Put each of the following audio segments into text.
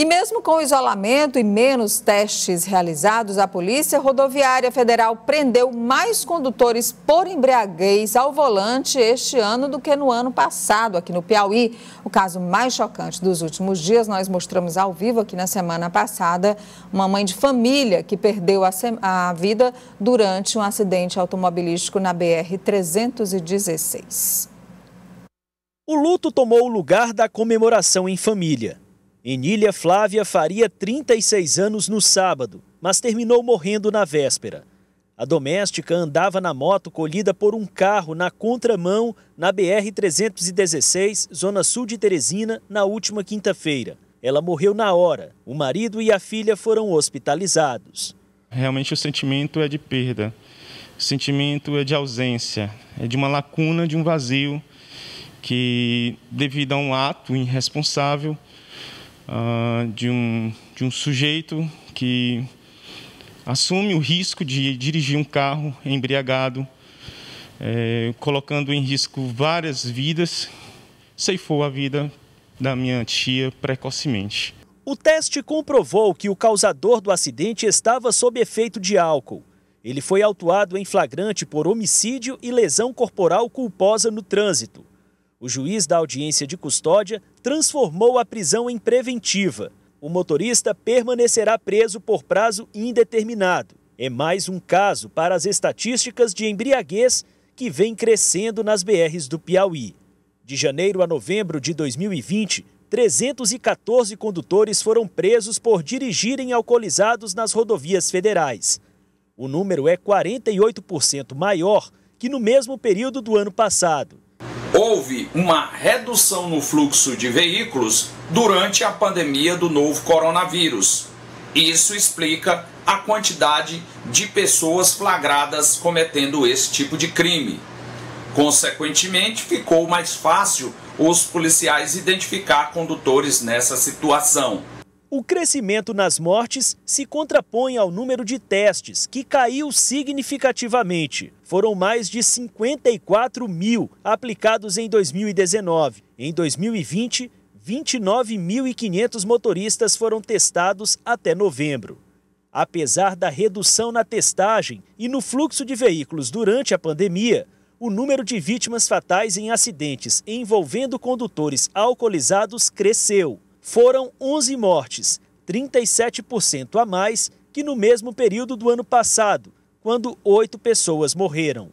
E mesmo com isolamento e menos testes realizados, a Polícia Rodoviária Federal prendeu mais condutores por embriaguez ao volante este ano do que no ano passado aqui no Piauí. O caso mais chocante dos últimos dias nós mostramos ao vivo aqui na semana passada uma mãe de família que perdeu a, a vida durante um acidente automobilístico na BR 316. O luto tomou o lugar da comemoração em família. Enília Flávia faria 36 anos no sábado, mas terminou morrendo na véspera. A doméstica andava na moto colhida por um carro na contramão na BR-316, zona sul de Teresina, na última quinta-feira. Ela morreu na hora. O marido e a filha foram hospitalizados. Realmente o sentimento é de perda. O sentimento é de ausência, é de uma lacuna, de um vazio que, devido a um ato irresponsável, uh, de, um, de um sujeito que assume o risco de dirigir um carro embriagado, é, colocando em risco várias vidas, ceifou a vida da minha tia precocemente. O teste comprovou que o causador do acidente estava sob efeito de álcool. Ele foi autuado em flagrante por homicídio e lesão corporal culposa no trânsito. O juiz da audiência de custódia transformou a prisão em preventiva. O motorista permanecerá preso por prazo indeterminado. É mais um caso para as estatísticas de embriaguez que vem crescendo nas BRs do Piauí. De janeiro a novembro de 2020, 314 condutores foram presos por dirigirem alcoolizados nas rodovias federais. O número é 48% maior que no mesmo período do ano passado houve uma redução no fluxo de veículos durante a pandemia do novo coronavírus. Isso explica a quantidade de pessoas flagradas cometendo esse tipo de crime. Consequentemente, ficou mais fácil os policiais identificar condutores nessa situação. O crescimento nas mortes se contrapõe ao número de testes, que caiu significativamente. Foram mais de 54 mil aplicados em 2019. Em 2020, 29.500 motoristas foram testados até novembro. Apesar da redução na testagem e no fluxo de veículos durante a pandemia, o número de vítimas fatais em acidentes envolvendo condutores alcoolizados cresceu foram 11 mortes, 37% a mais que no mesmo período do ano passado, quando oito pessoas morreram.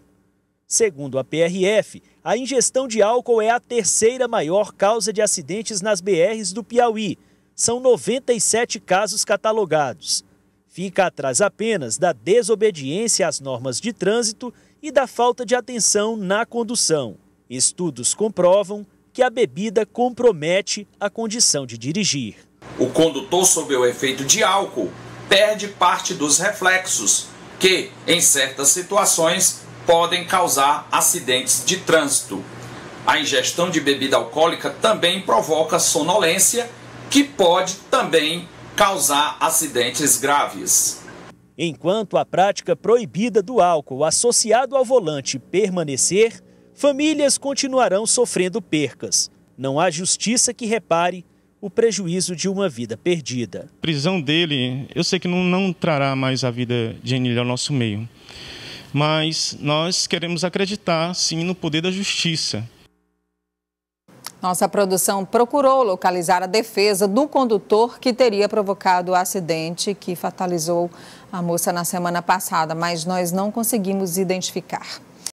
Segundo a PRF, a ingestão de álcool é a terceira maior causa de acidentes nas BRs do Piauí. São 97 casos catalogados. Fica atrás apenas da desobediência às normas de trânsito e da falta de atenção na condução. Estudos comprovam que a bebida compromete a condição de dirigir. O condutor, sob o efeito de álcool, perde parte dos reflexos, que, em certas situações, podem causar acidentes de trânsito. A ingestão de bebida alcoólica também provoca sonolência, que pode também causar acidentes graves. Enquanto a prática proibida do álcool associado ao volante permanecer, famílias continuarão sofrendo percas. Não há justiça que repare o prejuízo de uma vida perdida. A prisão dele, eu sei que não, não trará mais a vida de Enilha ao nosso meio, mas nós queremos acreditar, sim, no poder da justiça. Nossa produção procurou localizar a defesa do condutor que teria provocado o acidente que fatalizou a moça na semana passada, mas nós não conseguimos identificar.